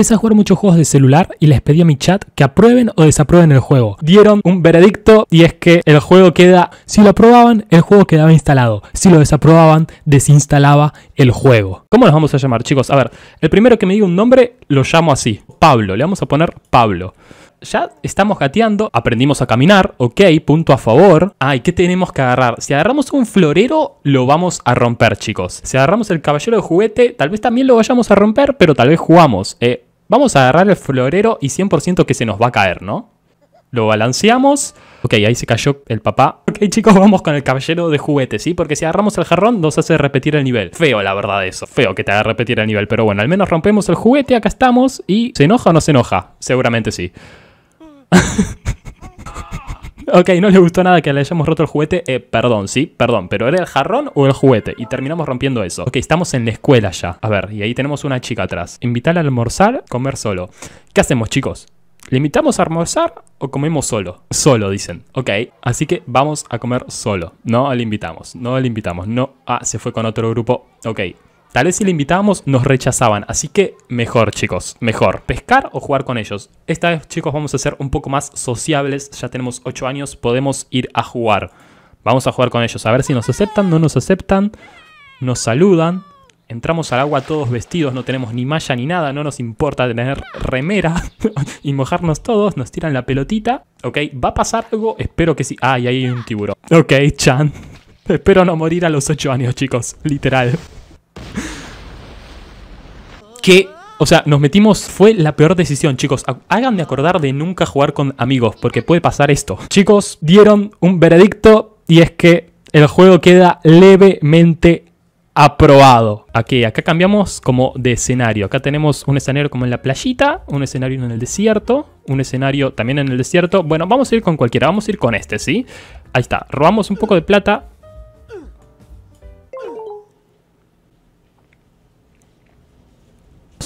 empecé a jugar muchos juegos de celular y les pedí a mi chat que aprueben o desaprueben el juego. Dieron un veredicto y es que el juego queda, si lo aprobaban, el juego quedaba instalado. Si lo desaprobaban, desinstalaba el juego. ¿Cómo los vamos a llamar, chicos? A ver, el primero que me diga un nombre lo llamo así. Pablo, le vamos a poner Pablo ya estamos gateando, aprendimos a caminar, ok, punto a favor. Ay, ¿qué tenemos que agarrar? Si agarramos un florero, lo vamos a romper, chicos. Si agarramos el caballero de juguete, tal vez también lo vayamos a romper, pero tal vez jugamos. Eh, Vamos a agarrar el florero y 100% que se nos va a caer, ¿no? Lo balanceamos. Ok, ahí se cayó el papá. Ok, chicos, vamos con el caballero de juguete, ¿sí? Porque si agarramos el jarrón nos hace repetir el nivel. Feo, la verdad, eso. Feo que te haga repetir el nivel. Pero bueno, al menos rompemos el juguete, acá estamos. ¿Y se enoja o no se enoja? Seguramente sí. ok, no le gustó nada que le hayamos roto el juguete. Eh, perdón, sí, perdón, pero ¿era el jarrón o el juguete? Y terminamos rompiendo eso. Ok, estamos en la escuela ya. A ver, y ahí tenemos una chica atrás. Invitarla a almorzar, comer solo. ¿Qué hacemos, chicos? ¿Le invitamos a almorzar o comemos solo? Solo, dicen. Ok, así que vamos a comer solo. No le invitamos, no le invitamos, no. Ah, se fue con otro grupo. Ok, Tal vez si le invitábamos nos rechazaban, así que mejor chicos, mejor, pescar o jugar con ellos. Esta vez chicos vamos a ser un poco más sociables, ya tenemos 8 años, podemos ir a jugar. Vamos a jugar con ellos, a ver si nos aceptan, no nos aceptan, nos saludan. Entramos al agua todos vestidos, no tenemos ni malla ni nada, no nos importa tener remera y mojarnos todos, nos tiran la pelotita. Ok, ¿va a pasar algo? Espero que sí. Ah, y ahí hay un tiburón. Ok, Chan. Espero no morir a los 8 años, chicos, literal que, o sea, nos metimos, fue la peor decisión, chicos. Hagan de acordar de nunca jugar con amigos, porque puede pasar esto. Chicos, dieron un veredicto y es que el juego queda levemente aprobado. Aquí, acá cambiamos como de escenario. Acá tenemos un escenario como en la playita, un escenario en el desierto, un escenario también en el desierto. Bueno, vamos a ir con cualquiera, vamos a ir con este, ¿sí? Ahí está, robamos un poco de plata,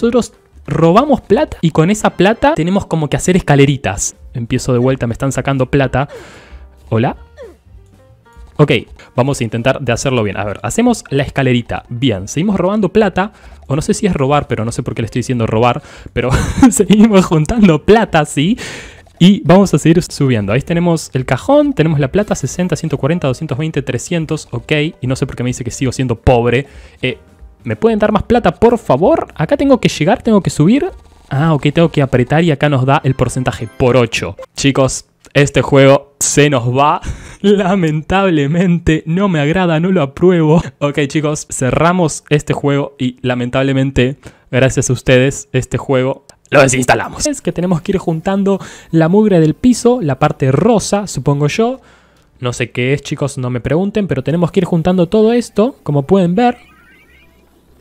nosotros robamos plata y con esa plata tenemos como que hacer escaleritas. Empiezo de vuelta, me están sacando plata. ¿Hola? Ok, vamos a intentar de hacerlo bien. A ver, hacemos la escalerita. Bien, seguimos robando plata. O no sé si es robar, pero no sé por qué le estoy diciendo robar. Pero seguimos juntando plata, ¿sí? Y vamos a seguir subiendo. Ahí tenemos el cajón, tenemos la plata 60, 140, 220, 300, ok. Y no sé por qué me dice que sigo siendo pobre. Eh, ¿Me pueden dar más plata, por favor? Acá tengo que llegar, tengo que subir. Ah, ok, tengo que apretar y acá nos da el porcentaje por 8. Chicos, este juego se nos va. Lamentablemente, no me agrada, no lo apruebo. Ok chicos, cerramos este juego y lamentablemente, gracias a ustedes, este juego lo desinstalamos. Es que tenemos que ir juntando la mugre del piso, la parte rosa, supongo yo. No sé qué es chicos, no me pregunten, pero tenemos que ir juntando todo esto, como pueden ver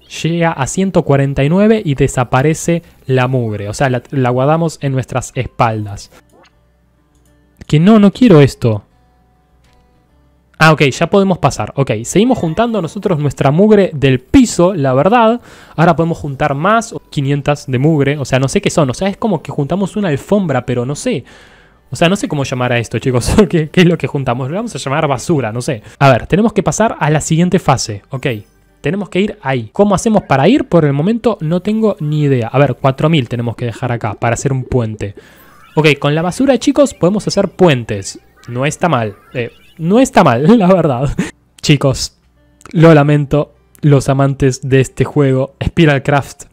llega a 149 y desaparece la mugre. O sea, la, guardamos en nuestras espaldas. Que no, no quiero esto. Ah, ok, ya podemos pasar. Ok, seguimos juntando nosotros nuestra mugre del piso, la verdad. Ahora podemos juntar más, 500 de mugre. O sea, no sé qué son. O sea, es como que juntamos una alfombra, pero no sé. O sea, no sé cómo llamar a esto, chicos. ¿Qué, qué es lo que juntamos? Lo vamos a llamar basura, no sé. A ver, tenemos que pasar a la siguiente fase. Ok, tenemos que ir ahí. ¿Cómo hacemos para ir? Por el momento no tengo ni idea. A ver, 4000 tenemos que dejar acá para hacer un puente. Ok, con la basura, chicos, podemos hacer puentes. No está mal. Eh, no está mal, la verdad. chicos, lo lamento. Los amantes de este juego, Spiralcraft,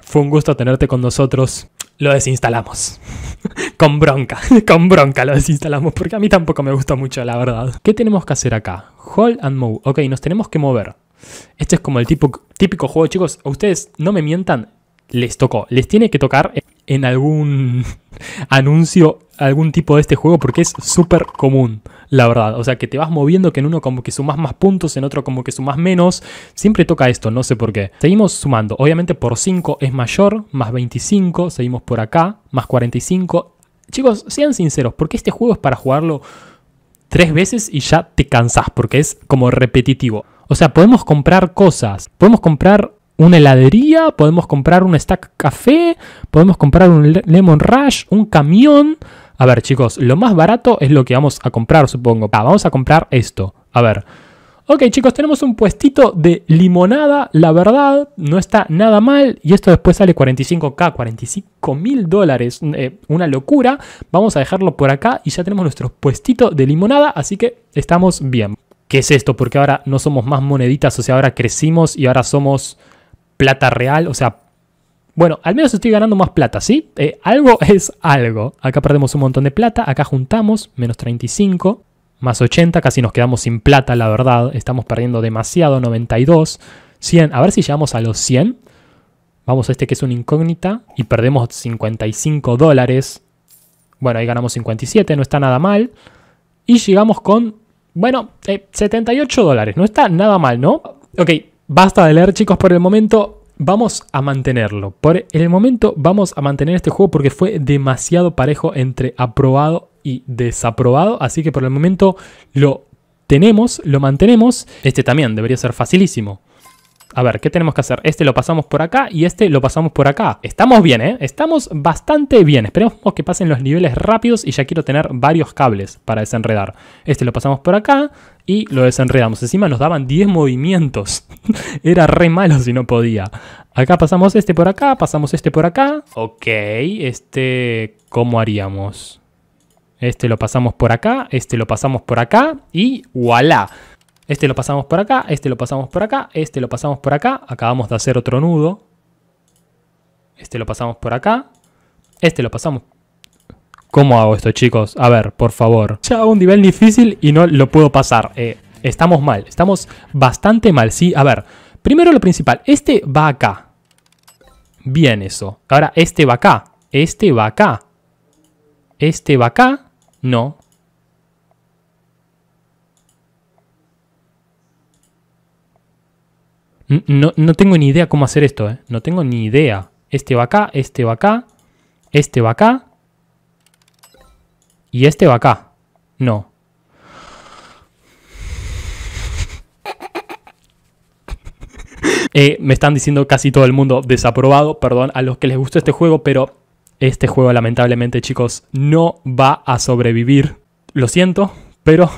fue un gusto tenerte con nosotros. Lo desinstalamos. con bronca, con bronca lo desinstalamos, porque a mí tampoco me gusta mucho, la verdad. ¿Qué tenemos que hacer acá? Hold and move. Ok, nos tenemos que mover. Este es como el tipo, típico juego, chicos. ustedes no me mientan, les tocó. Les tiene que tocar en algún anuncio algún tipo de este juego porque es súper común, la verdad. O sea, que te vas moviendo, que en uno como que sumas más puntos, en otro como que sumas menos. Siempre toca esto, no sé por qué. Seguimos sumando. Obviamente por 5 es mayor, más 25, seguimos por acá, más 45. Chicos, sean sinceros, porque este juego es para jugarlo tres veces y ya te cansás, porque es como repetitivo. O sea, podemos comprar cosas, podemos comprar una heladería, podemos comprar un stack café, podemos comprar un lemon rush, un camión. A ver, chicos, lo más barato es lo que vamos a comprar, supongo. Ah, vamos a comprar esto. A ver. Ok, chicos, tenemos un puestito de limonada, la verdad, no está nada mal. Y esto después sale 45k, 45 mil dólares, mm, eh, una locura. Vamos a dejarlo por acá y ya tenemos nuestro puestito de limonada, así que estamos bien. ¿Qué es esto? Porque ahora no somos más moneditas, o sea, ahora crecimos y ahora somos plata real, o sea, bueno, al menos estoy ganando más plata, ¿sí? Eh, algo es algo. Acá perdemos un montón de plata, acá juntamos, menos 35, más 80, casi nos quedamos sin plata, la verdad. Estamos perdiendo demasiado, 92, 100. A ver si llegamos a los 100. Vamos a este que es una incógnita y perdemos 55 dólares. Bueno, ahí ganamos 57, no está nada mal. Y llegamos con bueno, 78 eh, dólares, no está nada mal, ¿no? Ok, basta de leer chicos por el momento. Vamos a mantenerlo. Por el momento vamos a mantener este juego porque fue demasiado parejo entre aprobado y desaprobado. Así que por el momento lo tenemos, lo mantenemos. Este también debería ser facilísimo a ver, ¿qué tenemos que hacer? Este lo pasamos por acá y este lo pasamos por acá. Estamos bien, ¿eh? Estamos bastante bien. Esperemos que pasen los niveles rápidos y ya quiero tener varios cables para desenredar. Este lo pasamos por acá y lo desenredamos. Encima nos daban 10 movimientos. Era re malo si no podía. Acá pasamos este por acá, pasamos este por acá. Ok, este... ¿Cómo haríamos? Este lo pasamos por acá, este lo pasamos por acá y voilà. Este lo pasamos por acá, este lo pasamos por acá, este lo pasamos por acá. Acabamos de hacer otro nudo. Este lo pasamos por acá. Este lo pasamos. ¿Cómo hago esto, chicos? A ver, por favor. Ya hago un nivel difícil y no lo puedo pasar. Eh, estamos mal. Estamos bastante mal. Sí, a ver. Primero lo principal. Este va acá. Bien eso. Ahora, este va acá. Este va acá. Este va acá. No. No, tengo ni idea cómo hacer esto, ¿eh? No tengo ni idea. Este va acá, este va acá, este va acá. Y este va acá. No. Eh, me están diciendo casi todo el mundo desaprobado, perdón a los que les gusta este juego, pero este juego lamentablemente chicos no va a sobrevivir. Lo siento, pero